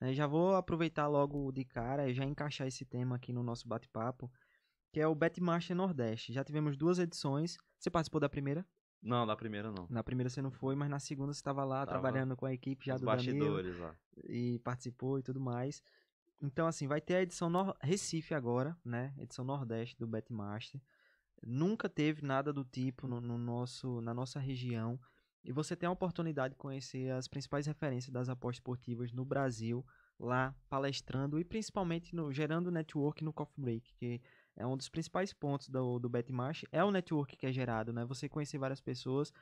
Né, já vou aproveitar logo de cara e já encaixar esse tema aqui no nosso bate-papo, que é o Betmaster Nordeste. Já tivemos duas edições. Você participou da primeira? Não, da primeira não. Na primeira você não foi, mas na segunda você estava lá tava trabalhando com a equipe já do bastidores Danilo, lá. E participou e tudo mais. Então, assim, vai ter a edição Nor Recife agora, né? Edição Nordeste do Betmaster. Nunca teve nada do tipo no, no nosso, na nossa região. E você tem a oportunidade de conhecer as principais referências das apostas esportivas no Brasil, lá palestrando e principalmente no, gerando network no Coffee Break, que é um dos principais pontos do, do BetMarsh, é o network que é gerado, né? Você conhecer várias pessoas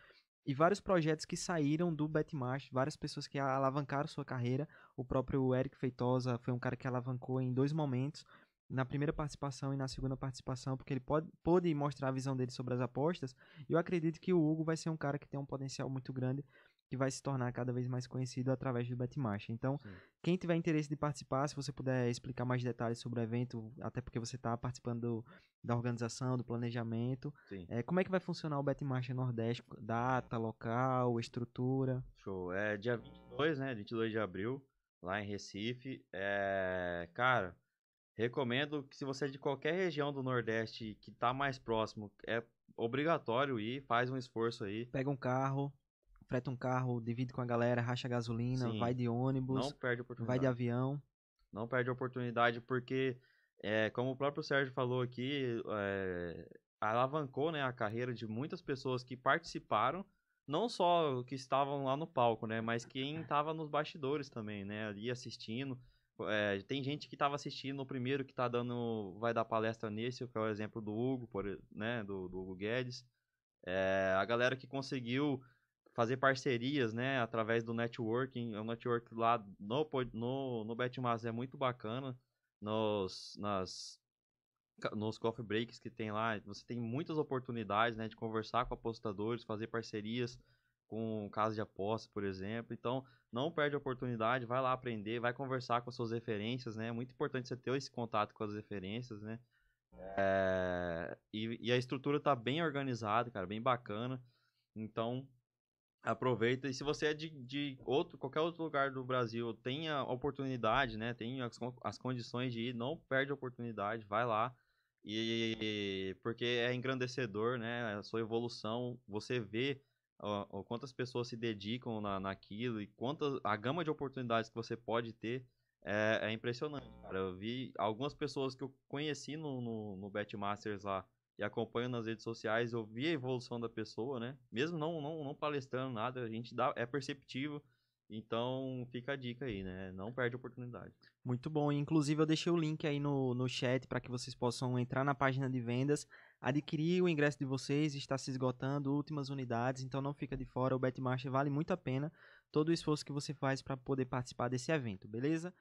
e vários projetos que saíram do BetMarsh, várias pessoas que alavancaram sua carreira. O próprio Eric Feitosa foi um cara que alavancou em dois momentos na primeira participação e na segunda participação, porque ele pode, pôde mostrar a visão dele sobre as apostas. E eu acredito que o Hugo vai ser um cara que tem um potencial muito grande, que vai se tornar cada vez mais conhecido através do Betmarcha. Então, Sim. quem tiver interesse de participar, se você puder explicar mais detalhes sobre o evento, até porque você está participando do, da organização, do planejamento, é, como é que vai funcionar o Betmarcha Nordeste? Data, local, estrutura? Show. É dia 22, né? 22 de abril, lá em Recife. É, cara Recomendo que se você é de qualquer região do Nordeste que está mais próximo, é obrigatório ir, faz um esforço aí. Pega um carro, freta um carro, divide com a galera, racha gasolina, Sim. vai de ônibus, não perde oportunidade. vai de avião. Não perde a oportunidade, porque, é, como o próprio Sérgio falou aqui, é, alavancou né, a carreira de muitas pessoas que participaram, não só que estavam lá no palco, né, mas quem estava é. nos bastidores também, né, ali assistindo, é, tem gente que estava assistindo o primeiro que tá dando. vai dar palestra nesse, que é o exemplo do Hugo, por, né? Do, do Hugo Guedes. É, a galera que conseguiu fazer parcerias, né, através do networking, o é network lá no no, no Betmas é muito bacana, nos nas nos coffee breaks que tem lá, você tem muitas oportunidades, né, de conversar com apostadores, fazer parcerias, com casa de aposta, por exemplo. Então, não perde a oportunidade, vai lá aprender, vai conversar com as suas referências, né? É muito importante você ter esse contato com as referências, né? É, e, e, a estrutura tá bem organizada, cara, bem bacana. Então, aproveita. E se você é de, de outro, qualquer outro lugar do Brasil, tem a oportunidade, né? Tem as, as condições de ir, não perde a oportunidade, vai lá. E porque é engrandecedor, né? É a sua evolução, você vê ó, quantas pessoas se dedicam na, naquilo e quantas a gama de oportunidades que você pode ter é, é impressionante, cara. Eu vi algumas pessoas que eu conheci no, no, no Betmasters lá e acompanho nas redes sociais, eu vi a evolução da pessoa, né? Mesmo não, não, não palestrando nada, a gente dá, é perceptivo Então fica a dica aí, né? Não perde a oportunidade. Muito bom. Inclusive eu deixei o link aí no, no chat para que vocês possam entrar na página de vendas, adquirir o ingresso de vocês, está se esgotando, últimas unidades, então não fica de fora, o Betmaster vale muito a pena todo o esforço que você faz para poder participar desse evento, beleza?